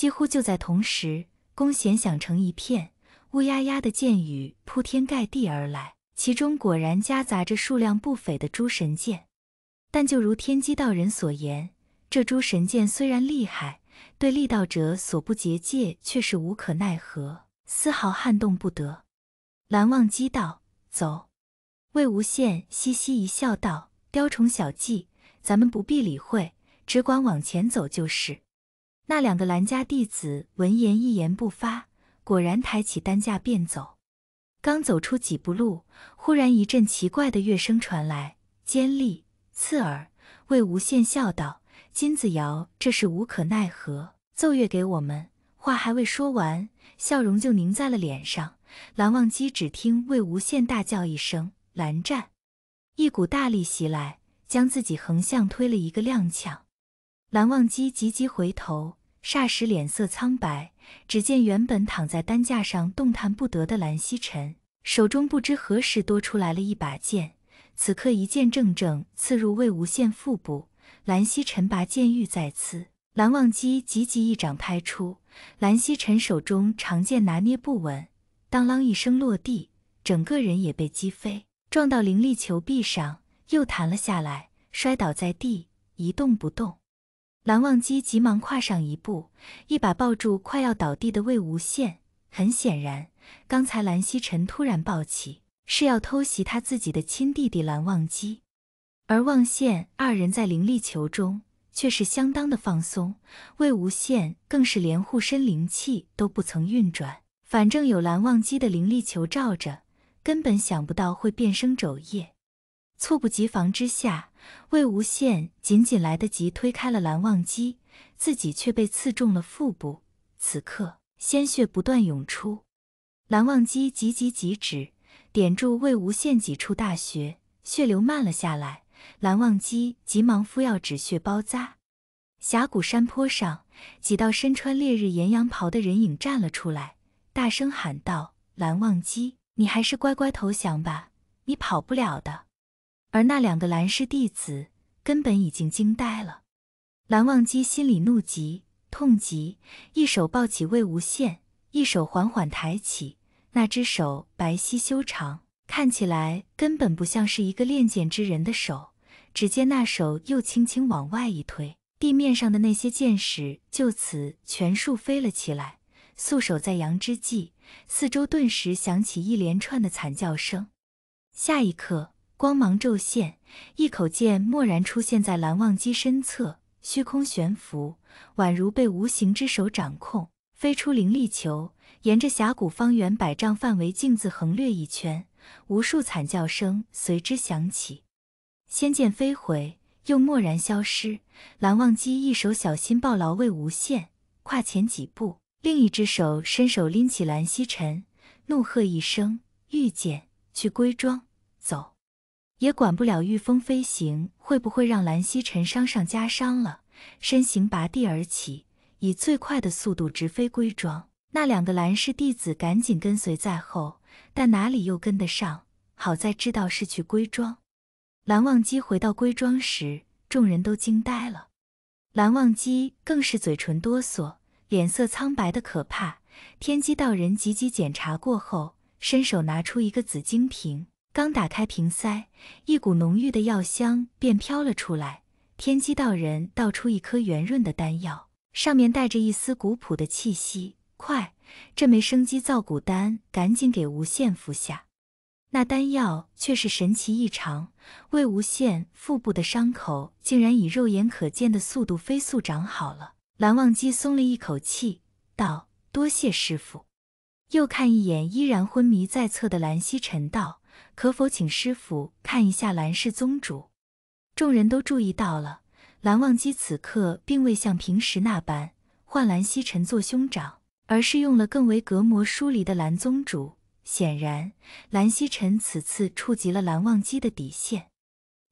几乎就在同时，弓弦响成一片，乌压压的箭雨铺天盖地而来，其中果然夹杂着数量不菲的诸神箭。但就如天机道人所言，这诸神箭虽然厉害，对力道者所不结界却是无可奈何，丝毫撼动不得。蓝忘机道：“走。”魏无羡嘻嘻一笑道：“雕虫小技，咱们不必理会，只管往前走就是。”那两个蓝家弟子闻言一言不发，果然抬起担架便走。刚走出几步路，忽然一阵奇怪的乐声传来，尖利刺耳。魏无羡笑道：“金子瑶，这是无可奈何，奏乐给我们。”话还未说完，笑容就凝在了脸上。蓝忘机只听魏无羡大叫一声：“蓝湛！”一股大力袭来，将自己横向推了一个踉跄。蓝忘机急急回头。霎时脸色苍白，只见原本躺在担架上动弹不得的蓝曦臣，手中不知何时多出来了一把剑，此刻一剑正正刺入魏无羡腹部。蓝曦臣拔剑欲再刺，蓝忘机急急一掌拍出，蓝曦臣手中长剑拿捏不稳，当啷一声落地，整个人也被击飞，撞到灵力球壁上，又弹了下来，摔倒在地，一动不动。蓝忘机急忙跨上一步，一把抱住快要倒地的魏无羡。很显然，刚才蓝曦臣突然抱起，是要偷袭他自己的亲弟弟蓝忘机。而忘羡二人在灵力球中却是相当的放松，魏无羡更是连护身灵气都不曾运转，反正有蓝忘机的灵力球罩着，根本想不到会变生肘腋。猝不及防之下，魏无羡仅仅来得及推开了蓝忘机，自己却被刺中了腹部。此刻鲜血不断涌出，蓝忘机急急急止，点住魏无羡几处大穴，血流慢了下来。蓝忘机急忙敷药止血、包扎。峡谷山坡上，几道身穿烈日炎阳袍的人影站了出来，大声喊道：“蓝忘机，你还是乖乖投降吧，你跑不了的。”而那两个蓝氏弟子根本已经惊呆了，蓝忘机心里怒极、痛极，一手抱起魏无羡，一手缓缓抬起。那只手白皙修长，看起来根本不像是一个练剑之人的手。只见那手又轻轻往外一推，地面上的那些剑矢就此全数飞了起来。素手在扬之际，四周顿时响起一连串的惨叫声。下一刻。光芒骤现，一口剑蓦然出现在蓝忘机身侧，虚空悬浮，宛如被无形之手掌控，飞出灵力球，沿着峡谷方圆百丈范围径自横掠一圈，无数惨叫声随之响起。仙剑飞回，又蓦然消失。蓝忘机一手小心抱牢魏无羡，跨前几步，另一只手伸手拎起蓝曦臣，怒喝一声：“御剑去归庄，走！”也管不了御风飞行会不会让蓝曦尘伤上加伤了，身形拔地而起，以最快的速度直飞归庄。那两个蓝氏弟子赶紧跟随在后，但哪里又跟得上？好在知道是去归庄。蓝忘机回到归庄时，众人都惊呆了，蓝忘机更是嘴唇哆嗦，脸色苍白的可怕。天机道人急急检查过后，伸手拿出一个紫晶瓶。刚打开瓶塞，一股浓郁的药香便飘了出来。天机道人倒出一颗圆润的丹药，上面带着一丝古朴的气息。快，这枚生机造骨丹，赶紧给无限服下。那丹药却是神奇异常，魏无羡腹部的伤口竟然以肉眼可见的速度飞速长好了。蓝忘机松了一口气，道：“多谢师傅。”又看一眼依然昏迷在侧的蓝曦臣，道。可否请师傅看一下蓝氏宗主？众人都注意到了，蓝忘机此刻并未像平时那般唤蓝曦臣做兄长，而是用了更为隔膜疏离的蓝宗主。显然，蓝曦臣此次触及了蓝忘机的底线。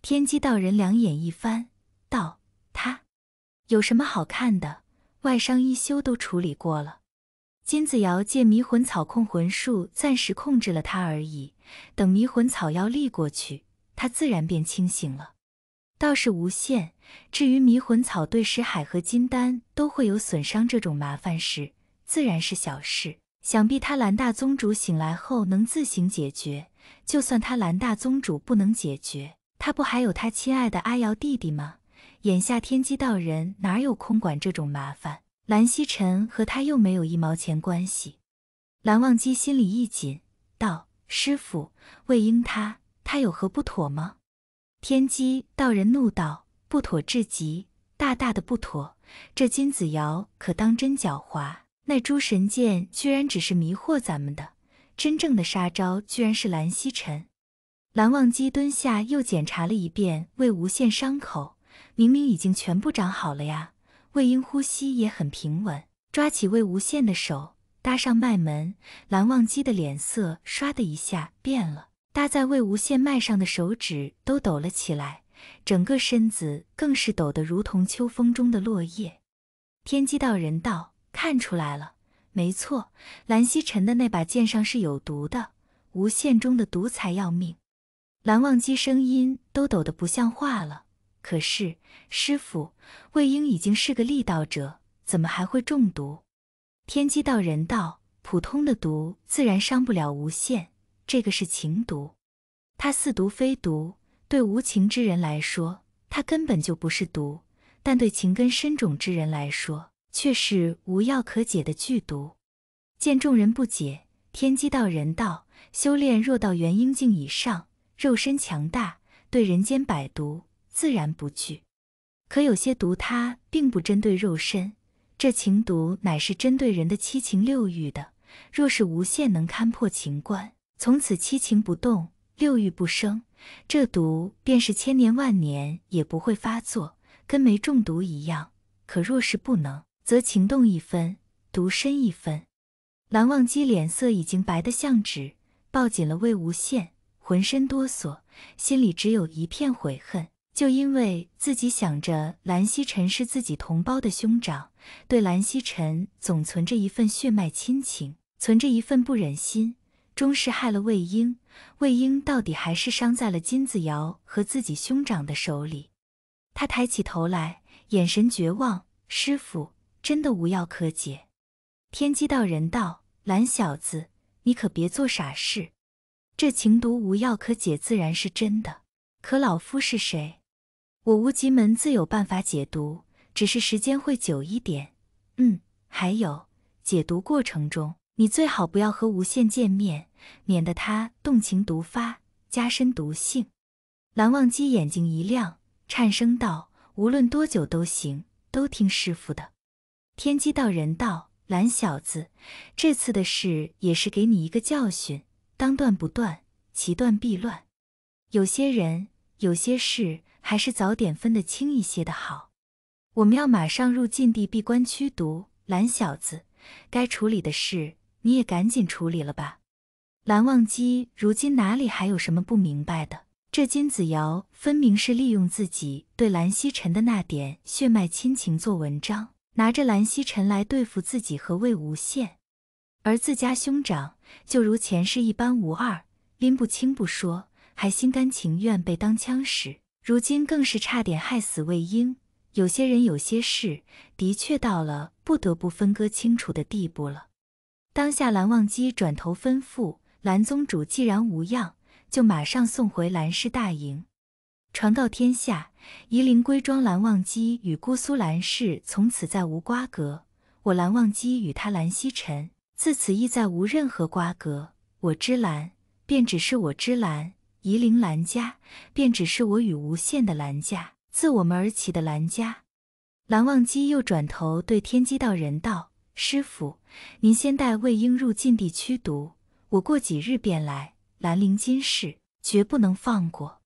天机道人两眼一翻，道：“他有什么好看的？外伤一修都处理过了。”金子瑶借迷魂草控魂术暂时控制了他而已，等迷魂草药力过去，他自然便清醒了。倒是无限。至于迷魂草对石海和金丹都会有损伤这种麻烦事，自然是小事。想必他蓝大宗主醒来后能自行解决。就算他蓝大宗主不能解决，他不还有他亲爱的阿瑶弟弟吗？眼下天机道人哪有空管这种麻烦？蓝曦臣和他又没有一毛钱关系，蓝忘机心里一紧，道：“师傅，魏婴他他有何不妥吗？”天机道人怒道：“不妥至极，大大的不妥！这金子瑶可当真狡猾，那诸神剑居然只是迷惑咱们的，真正的杀招居然是蓝曦臣。”蓝忘机蹲下又检查了一遍魏无羡伤口，明明已经全部长好了呀。魏婴呼吸也很平稳，抓起魏无羡的手搭上脉门。蓝忘机的脸色唰的一下变了，搭在魏无羡脉上的手指都抖了起来，整个身子更是抖得如同秋风中的落叶。天机道人道：“看出来了，没错，蓝曦臣的那把剑上是有毒的，无限中的毒才要命。”蓝忘机声音都抖得不像话了。可是，师傅，魏婴已经是个力道者，怎么还会中毒？天机道人道：普通的毒自然伤不了无限，这个是情毒。它似毒非毒，对无情之人来说，它根本就不是毒；但对情根深种之人来说，却是无药可解的剧毒。见众人不解，天机道人道：修炼若到元婴境以上，肉身强大，对人间百毒。自然不惧，可有些毒它并不针对肉身，这情毒乃是针对人的七情六欲的。若是无限能勘破情关，从此七情不动，六欲不生，这毒便是千年万年也不会发作，跟没中毒一样。可若是不能，则情动一分，毒深一分。蓝忘机脸色已经白得像纸，抱紧了魏无羡，浑身哆嗦，心里只有一片悔恨。就因为自己想着蓝曦臣是自己同胞的兄长，对蓝曦臣总存着一份血脉亲情，存着一份不忍心，终是害了魏婴。魏婴到底还是伤在了金子瑶和自己兄长的手里。他抬起头来，眼神绝望：“师傅，真的无药可解。”天机道人道：“蓝小子，你可别做傻事。这情毒无药可解，自然是真的。可老夫是谁？”我无极门自有办法解毒，只是时间会久一点。嗯，还有，解毒过程中你最好不要和无限见面，免得他动情毒发，加深毒性。蓝忘机眼睛一亮，颤声道：“无论多久都行，都听师傅的。”天机道人道：“蓝小子，这次的事也是给你一个教训。当断不断，其断必乱。有些人，有些事。”还是早点分得清一些的好。我们要马上入禁地闭关驱毒。蓝小子，该处理的事你也赶紧处理了吧。蓝忘机如今哪里还有什么不明白的？这金子瑶分明是利用自己对蓝曦臣的那点血脉亲情做文章，拿着蓝曦臣来对付自己和魏无羡，而自家兄长就如前世一般无二，拎不清不说，还心甘情愿被当枪使。如今更是差点害死魏婴。有些人，有些事，的确到了不得不分割清楚的地步了。当下，蓝忘机转头吩咐蓝宗主，既然无恙，就马上送回蓝氏大营，传告天下，夷陵归庄，蓝忘机与姑苏蓝氏从此再无瓜葛。我蓝忘机与他蓝曦臣，自此亦再无任何瓜葛。我之蓝，便只是我之蓝。夷陵兰家便只是我与无限的兰家，自我们而起的兰家。蓝忘机又转头对天机道人道：“师傅，您先带魏婴入禁地驱毒，我过几日便来。兰陵今世绝不能放过。”